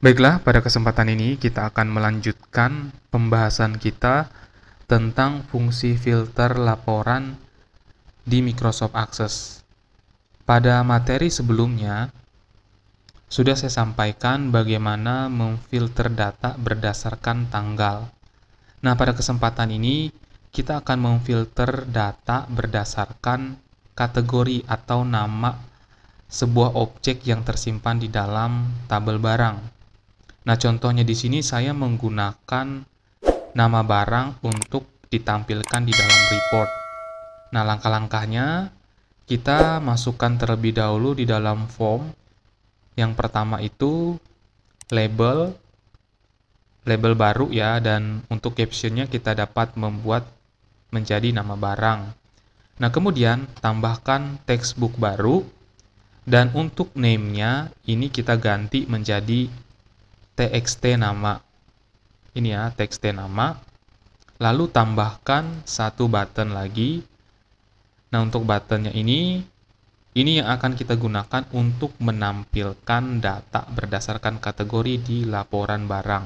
Baiklah, pada kesempatan ini kita akan melanjutkan pembahasan kita tentang fungsi filter laporan di Microsoft Access. Pada materi sebelumnya, sudah saya sampaikan bagaimana memfilter data berdasarkan tanggal. Nah, pada kesempatan ini, kita akan memfilter data berdasarkan kategori atau nama sebuah objek yang tersimpan di dalam tabel barang. Nah, contohnya di sini saya menggunakan nama barang untuk ditampilkan di dalam report. Nah, langkah-langkahnya kita masukkan terlebih dahulu di dalam form. Yang pertama itu label label baru ya dan untuk captionnya kita dapat membuat menjadi nama barang. Nah, kemudian tambahkan textbook baru dan untuk name-nya ini kita ganti menjadi txt nama. Ini ya, txt nama. Lalu tambahkan satu button lagi. Nah, untuk buttonnya ini, ini yang akan kita gunakan untuk menampilkan data berdasarkan kategori di laporan barang.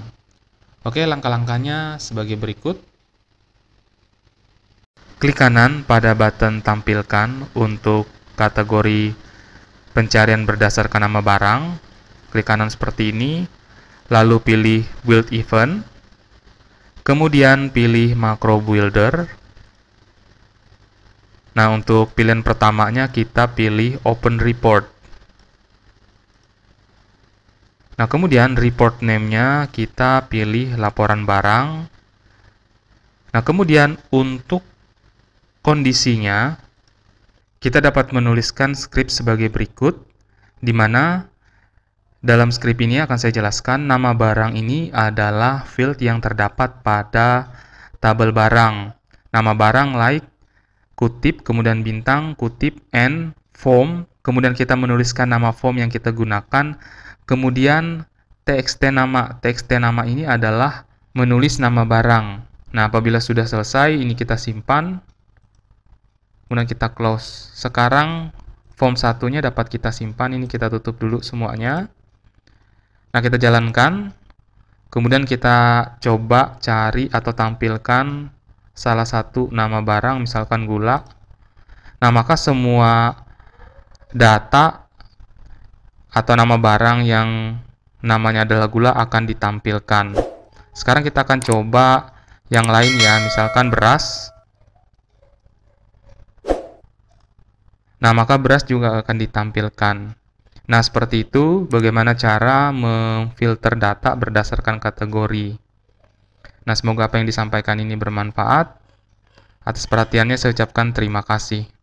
Oke, langkah-langkahnya sebagai berikut. Klik kanan pada button tampilkan untuk kategori pencarian berdasarkan nama barang. Klik kanan seperti ini, lalu pilih build event, kemudian pilih macro builder. Nah, untuk pilihan pertamanya kita pilih open report. Nah, kemudian report name-nya kita pilih laporan barang. Nah, kemudian untuk kondisinya, kita dapat menuliskan script sebagai berikut, di mana dalam script ini akan saya jelaskan nama barang ini adalah field yang terdapat pada tabel barang. Nama barang like kutip, kemudian bintang, kutip, and, form, kemudian kita menuliskan nama form yang kita gunakan, kemudian txt nama. txt nama ini adalah menulis nama barang. Nah, apabila sudah selesai, ini kita simpan. Kemudian kita close. Sekarang form satunya dapat kita simpan. Ini kita tutup dulu semuanya. Nah, kita jalankan. Kemudian kita coba cari atau tampilkan salah satu nama barang, misalkan gula. Nah, maka semua data atau nama barang yang namanya adalah gula akan ditampilkan. Sekarang kita akan coba yang lain ya, misalkan beras. Nah, maka beras juga akan ditampilkan. Nah, seperti itu bagaimana cara memfilter data berdasarkan kategori. Nah, semoga apa yang disampaikan ini bermanfaat. Atas perhatiannya saya ucapkan terima kasih.